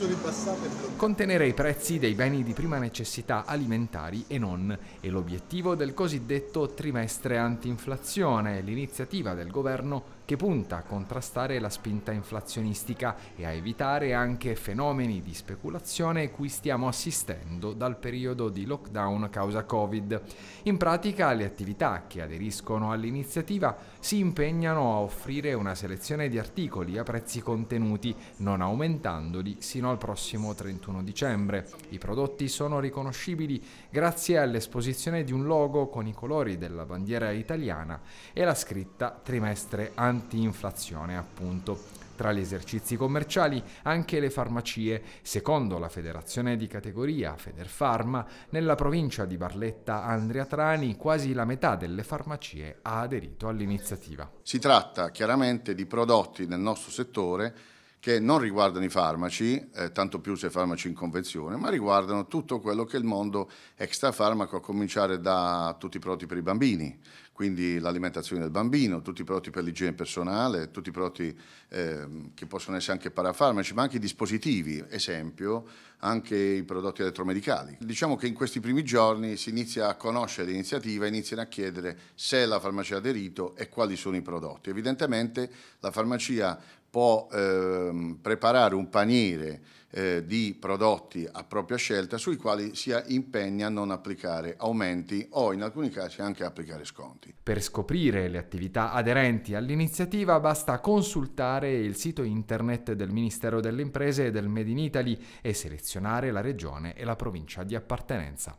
piuttosto ribassate. Contenere i prezzi dei beni di prima necessità alimentari e non è l'obiettivo del cosiddetto trimestre antinflazione, l'iniziativa del governo che punta a contrastare la spinta inflazionistica e a evitare anche fenomeni di speculazione cui stiamo assistendo dal periodo di lockdown causa Covid. In pratica le attività che aderiscono all'iniziativa si impegnano a offrire una selezione di articoli a prezzi contenuti, non aumentandoli sino a al prossimo 31 dicembre. I prodotti sono riconoscibili grazie all'esposizione di un logo con i colori della bandiera italiana e la scritta trimestre anti-inflazione, appunto. Tra gli esercizi commerciali anche le farmacie, secondo la federazione di categoria Federfarma, nella provincia di Barletta Andria Trani quasi la metà delle farmacie ha aderito all'iniziativa. Si tratta chiaramente di prodotti nel nostro settore che non riguardano i farmaci, eh, tanto più se farmaci in convenzione, ma riguardano tutto quello che è il mondo extrafarmaco, a cominciare da tutti i prodotti per i bambini, quindi l'alimentazione del bambino, tutti i prodotti per l'igiene personale, tutti i prodotti eh, che possono essere anche parafarmaci, ma anche i dispositivi, esempio, anche i prodotti elettromedicali. Diciamo che in questi primi giorni si inizia a conoscere l'iniziativa, iniziano a chiedere se la farmacia ha aderito e quali sono i prodotti. Evidentemente la farmacia può ehm, preparare un paniere eh, di prodotti a propria scelta sui quali si impegna a non applicare aumenti o in alcuni casi anche applicare sconti. Per scoprire le attività aderenti all'iniziativa basta consultare il sito internet del Ministero delle Imprese e del Made in Italy e selezionare la regione e la provincia di appartenenza.